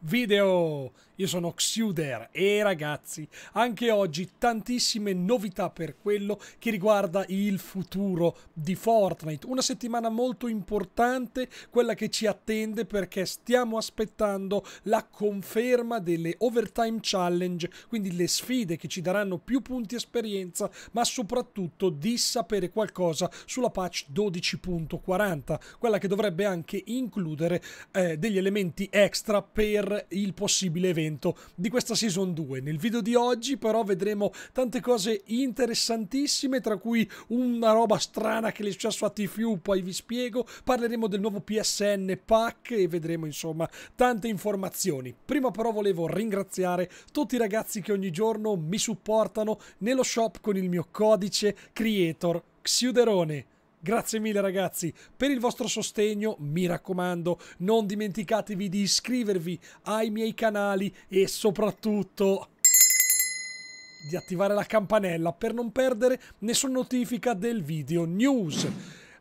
video. Io sono Xuder e ragazzi, anche oggi tantissime novità per quello che riguarda il futuro di Fortnite. Una settimana molto importante, quella che ci attende perché stiamo aspettando la conferma delle Overtime Challenge, quindi le sfide che ci daranno più punti esperienza, ma soprattutto di sapere qualcosa sulla patch 12.40, quella che dovrebbe anche includere eh, degli elementi extra per per il possibile evento di questa Season 2. Nel video di oggi però vedremo tante cose interessantissime, tra cui una roba strana che è successo a TFU, poi vi spiego, parleremo del nuovo PSN pack e vedremo insomma tante informazioni. Prima però volevo ringraziare tutti i ragazzi che ogni giorno mi supportano nello shop con il mio codice creator Xiuderone. Grazie mille ragazzi per il vostro sostegno, mi raccomando non dimenticatevi di iscrivervi ai miei canali e soprattutto di attivare la campanella per non perdere nessuna notifica del video news.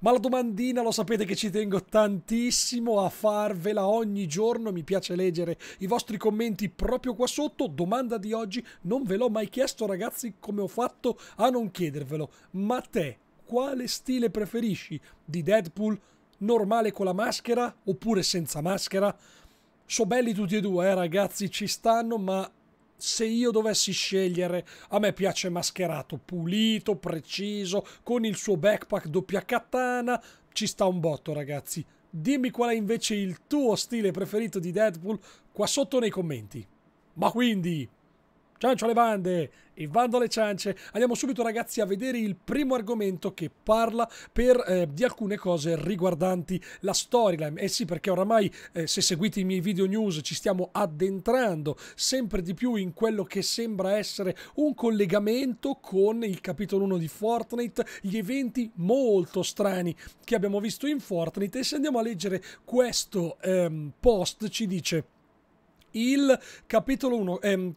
Ma la domandina lo sapete che ci tengo tantissimo a farvela ogni giorno, mi piace leggere i vostri commenti proprio qua sotto. Domanda di oggi, non ve l'ho mai chiesto ragazzi come ho fatto a non chiedervelo, ma te quale stile preferisci di Deadpool, normale con la maschera oppure senza maschera. So belli tutti e due, eh, ragazzi, ci stanno, ma se io dovessi scegliere, a me piace mascherato, pulito, preciso, con il suo backpack doppia katana, ci sta un botto, ragazzi. Dimmi qual è invece il tuo stile preferito di Deadpool qua sotto nei commenti. Ma quindi, Ciancio alle bande, invando alle ciance. Andiamo subito ragazzi a vedere il primo argomento che parla per, eh, di alcune cose riguardanti la storyline. Eh sì, perché oramai eh, se seguite i miei video news ci stiamo addentrando sempre di più in quello che sembra essere un collegamento con il capitolo 1 di Fortnite, gli eventi molto strani che abbiamo visto in Fortnite. E se andiamo a leggere questo ehm, post ci dice il capitolo 1, ehm,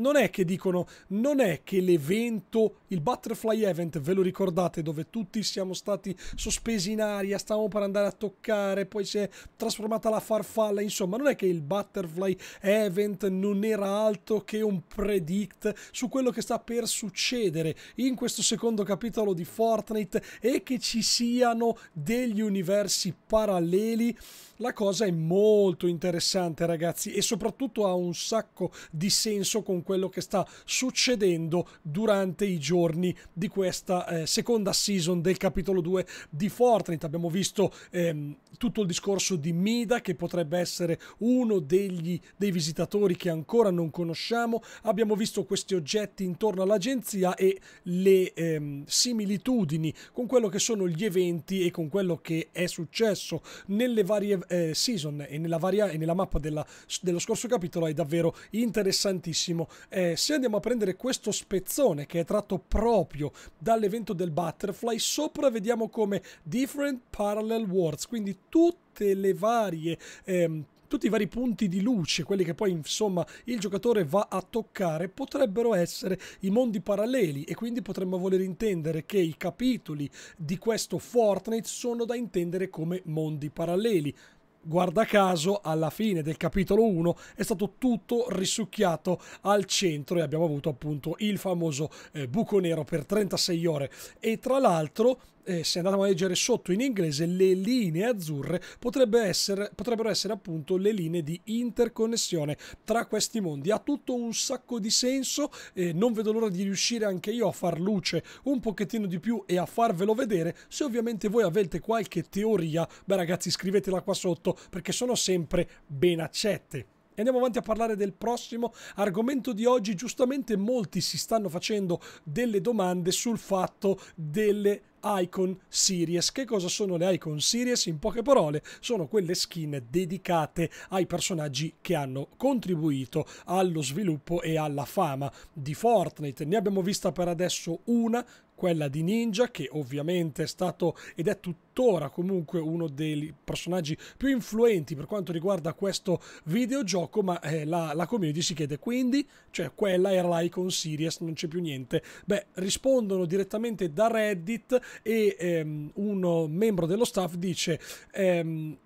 non è che dicono, non è che l'evento, il butterfly event, ve lo ricordate, dove tutti siamo stati sospesi in aria, stavamo per andare a toccare, poi si è trasformata la farfalla, insomma, non è che il butterfly event non era altro che un predict su quello che sta per succedere in questo secondo capitolo di Fortnite e che ci siano degli universi paralleli. La cosa è molto interessante, ragazzi, e soprattutto ha un sacco di senso con quello che sta succedendo durante i giorni di questa eh, seconda season del capitolo 2 di Fortnite. Abbiamo visto ehm, tutto il discorso di Mida che potrebbe essere uno degli, dei visitatori che ancora non conosciamo, abbiamo visto questi oggetti intorno all'agenzia e le ehm, similitudini con quello che sono gli eventi e con quello che è successo nelle varie eh, season e nella, varia, e nella mappa della, dello scorso capitolo è davvero interessantissimo eh, se andiamo a prendere questo spezzone che è tratto proprio dall'evento del Butterfly, sopra vediamo come Different Parallel Worlds, quindi tutte le varie... Ehm, tutti i vari punti di luce, quelli che poi insomma il giocatore va a toccare, potrebbero essere i mondi paralleli e quindi potremmo voler intendere che i capitoli di questo Fortnite sono da intendere come mondi paralleli guarda caso alla fine del capitolo 1 è stato tutto risucchiato al centro e abbiamo avuto appunto il famoso eh, buco nero per 36 ore e tra l'altro eh, se andate a leggere sotto in inglese, le linee azzurre potrebbe essere, potrebbero essere appunto le linee di interconnessione tra questi mondi. Ha tutto un sacco di senso, eh, non vedo l'ora di riuscire anche io a far luce un pochettino di più e a farvelo vedere. Se ovviamente voi avete qualche teoria, beh ragazzi scrivetela qua sotto perché sono sempre ben accette andiamo avanti a parlare del prossimo argomento di oggi. Giustamente molti si stanno facendo delle domande sul fatto delle Icon Series. Che cosa sono le Icon Series? In poche parole, sono quelle skin dedicate ai personaggi che hanno contribuito allo sviluppo e alla fama di Fortnite. Ne abbiamo vista per adesso una quella di Ninja, che ovviamente è stato ed è tuttora comunque uno dei personaggi più influenti per quanto riguarda questo videogioco, ma eh, la, la community si chiede quindi, cioè quella era l'Icon Series, non c'è più niente. Beh, rispondono direttamente da Reddit e ehm, un membro dello staff dice... Ehm,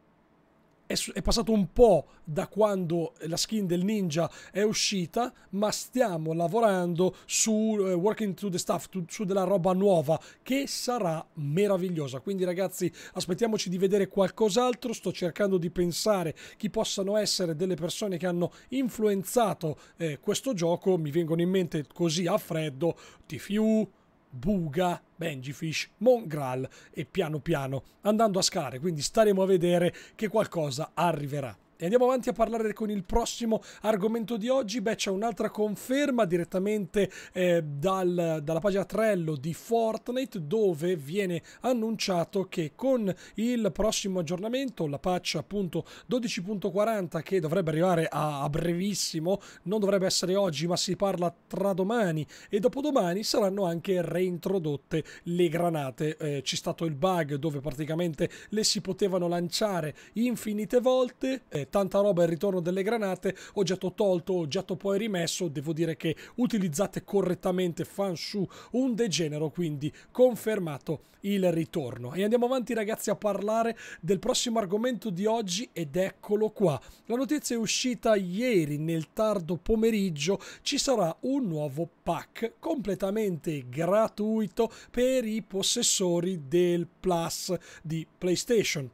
è, è passato un po' da quando la skin del ninja è uscita, ma stiamo lavorando su uh, Working to the Stuff, to, su della roba nuova che sarà meravigliosa. Quindi ragazzi, aspettiamoci di vedere qualcos'altro. Sto cercando di pensare chi possano essere delle persone che hanno influenzato eh, questo gioco. Mi vengono in mente così a freddo TFU, Buga, Benjifish, Mongral e piano piano andando a scare, quindi staremo a vedere che qualcosa arriverà. E andiamo avanti a parlare con il prossimo argomento di oggi. Beh, c'è un'altra conferma direttamente eh, dal, dalla pagina Trello di Fortnite dove viene annunciato che con il prossimo aggiornamento, la patch appunto 12.40 che dovrebbe arrivare a, a brevissimo, non dovrebbe essere oggi ma si parla tra domani e dopodomani, saranno anche reintrodotte le granate. Eh, c'è stato il bug dove praticamente le si potevano lanciare infinite volte. Eh, tanta roba il ritorno delle granate, oggetto tolto, oggetto poi rimesso, devo dire che utilizzate correttamente fan su un degenero, quindi confermato il ritorno. E andiamo avanti ragazzi a parlare del prossimo argomento di oggi ed eccolo qua. La notizia è uscita ieri nel tardo pomeriggio, ci sarà un nuovo pack completamente gratuito per i possessori del Plus di PlayStation.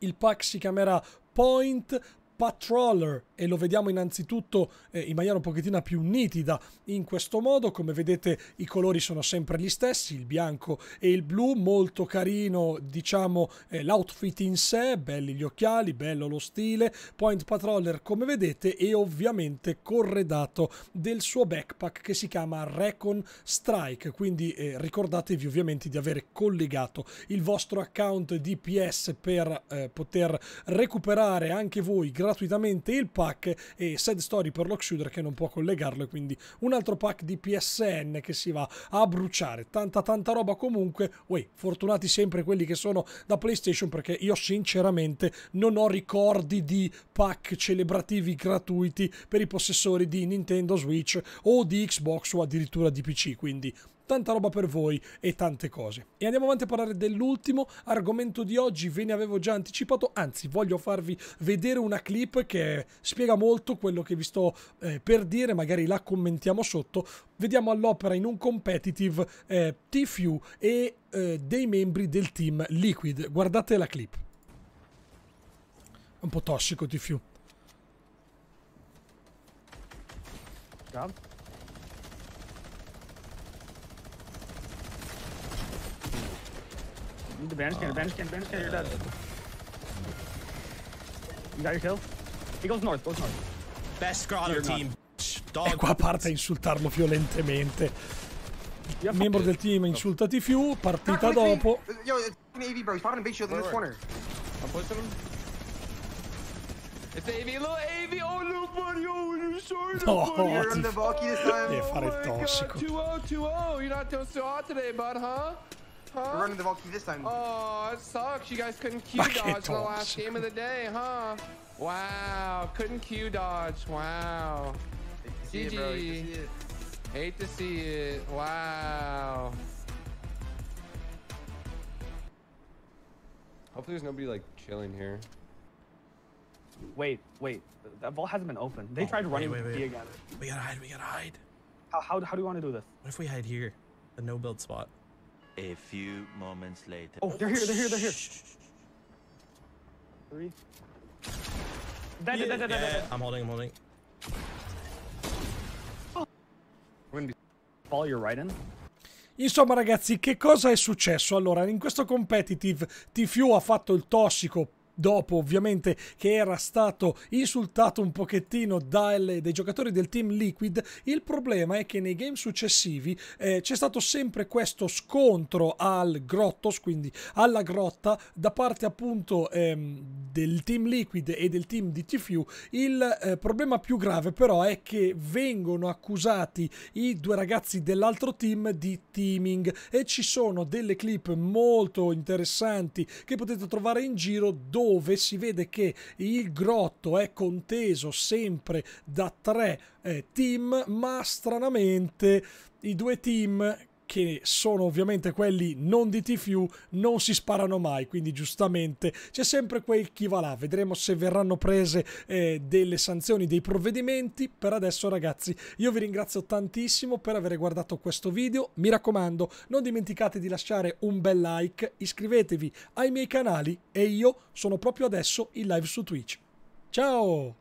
Il pack si chiamerà Point Patroller e lo vediamo innanzitutto eh, in maniera un pochettino più nitida in questo modo come vedete i colori sono sempre gli stessi il bianco e il blu molto carino diciamo eh, l'outfit in sé belli gli occhiali bello lo stile Point Patroller come vedete e ovviamente corredato del suo backpack che si chiama Recon Strike quindi eh, ricordatevi ovviamente di avere collegato il vostro account DPS per eh, poter recuperare anche voi grazie gratuitamente il pack e Sad Story per Lockshuder che non può collegarlo e quindi un altro pack di PSN che si va a bruciare. Tanta tanta roba comunque, uè, fortunati sempre quelli che sono da PlayStation perché io sinceramente non ho ricordi di pack celebrativi gratuiti per i possessori di Nintendo Switch o di Xbox o addirittura di PC, quindi tanta roba per voi e tante cose. E andiamo avanti a parlare dell'ultimo argomento di oggi, ve ne avevo già anticipato, anzi voglio farvi vedere una clip che spiega molto quello che vi sto eh, per dire, magari la commentiamo sotto. Vediamo all'opera in un competitive eh, TFU e eh, dei membri del team Liquid. Guardate la clip. Un po' tossico TFU. Ciao. Need the bandage uh, bandage cannon, bandage cannon, you're dead. You got your kill? He goes north, goes north. Best Grotto team. Dog. E qua parte a insultarlo violentemente. Il membro del team insultati più, partita dopo. Yo, it's an AV bro, he's spotted in big shield in this corner. I'm pushing him. It's AV, little AV, oh little oh, buddy, oh you're sorry no, buddy. You're on the Valky this time. Deve fare il oh tossico. 2-0, 2-0, you're not doing so hot today bud, huh? huh? We're running the Valkyrie this time. Oh, it sucks. You guys couldn't Q dodge in the last game of the day, huh? Wow. Couldn't Q dodge. Wow. GG. Hate, Hate to see it. Wow. Hopefully there's nobody like chilling here. Wait, wait. That vault hasn't been open. They oh, tried running wait, wait, wait. again. We gotta hide. We gotta hide. How, how, how do you want to do this? What if we hide here? The no build spot. A few moments later. Oh, they're here, they're here, they're here. Three. Dead, yeah, dead, dead, yeah, dead. I'm holding, I'm holding. Oh. We're gonna be fall your right in. Insomma ragazzi, che cosa è successo? Allora, in questo competitive TFU ha fatto il tossico dopo ovviamente che era stato insultato un pochettino dai giocatori del team Liquid, il problema è che nei game successivi eh, c'è stato sempre questo scontro al Grottos, quindi alla grotta, da parte appunto ehm, del team Liquid e del team di TFU. Il eh, problema più grave però è che vengono accusati i due ragazzi dell'altro team di teaming e ci sono delle clip molto interessanti che potete trovare in giro dove dove si vede che il grotto è conteso sempre da tre eh, team, ma stranamente i due team che sono ovviamente quelli non di TFU, non si sparano mai, quindi giustamente c'è sempre quel chi va là. Vedremo se verranno prese eh, delle sanzioni, dei provvedimenti. Per adesso ragazzi io vi ringrazio tantissimo per aver guardato questo video. Mi raccomando, non dimenticate di lasciare un bel like, iscrivetevi ai miei canali e io sono proprio adesso in live su Twitch. Ciao!